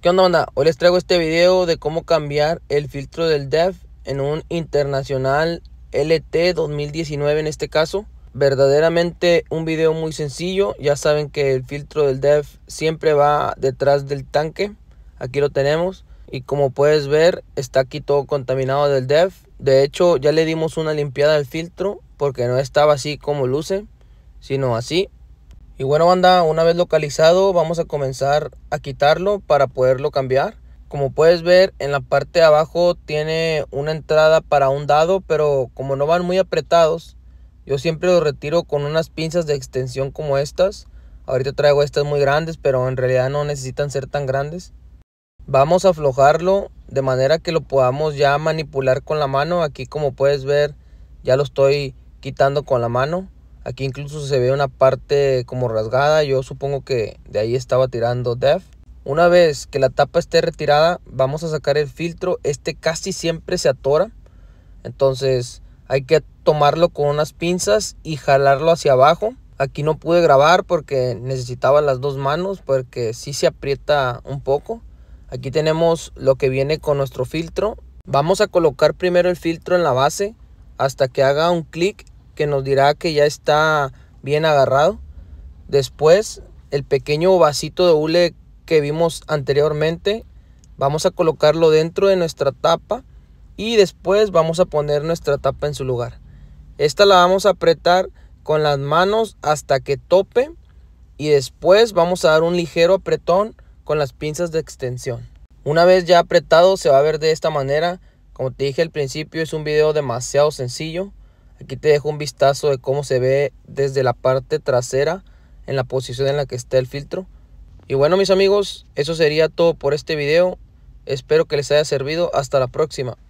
¿Qué onda banda? Hoy les traigo este video de cómo cambiar el filtro del DEF en un internacional LT 2019 en este caso. Verdaderamente un video muy sencillo, ya saben que el filtro del DEF siempre va detrás del tanque, aquí lo tenemos y como puedes ver está aquí todo contaminado del DEF. De hecho ya le dimos una limpiada al filtro porque no estaba así como luce, sino así. Y bueno banda, una vez localizado vamos a comenzar a quitarlo para poderlo cambiar. Como puedes ver en la parte de abajo tiene una entrada para un dado, pero como no van muy apretados, yo siempre lo retiro con unas pinzas de extensión como estas. Ahorita traigo estas muy grandes, pero en realidad no necesitan ser tan grandes. Vamos a aflojarlo de manera que lo podamos ya manipular con la mano. Aquí como puedes ver ya lo estoy quitando con la mano. Aquí incluso se ve una parte como rasgada. Yo supongo que de ahí estaba tirando Def. Una vez que la tapa esté retirada, vamos a sacar el filtro. Este casi siempre se atora. Entonces hay que tomarlo con unas pinzas y jalarlo hacia abajo. Aquí no pude grabar porque necesitaba las dos manos porque sí se aprieta un poco. Aquí tenemos lo que viene con nuestro filtro. Vamos a colocar primero el filtro en la base hasta que haga un clic que nos dirá que ya está bien agarrado. Después, el pequeño vasito de hule que vimos anteriormente, vamos a colocarlo dentro de nuestra tapa y después vamos a poner nuestra tapa en su lugar. Esta la vamos a apretar con las manos hasta que tope y después vamos a dar un ligero apretón con las pinzas de extensión. Una vez ya apretado se va a ver de esta manera. Como te dije al principio es un video demasiado sencillo. Aquí te dejo un vistazo de cómo se ve desde la parte trasera en la posición en la que está el filtro. Y bueno mis amigos, eso sería todo por este video. Espero que les haya servido. Hasta la próxima.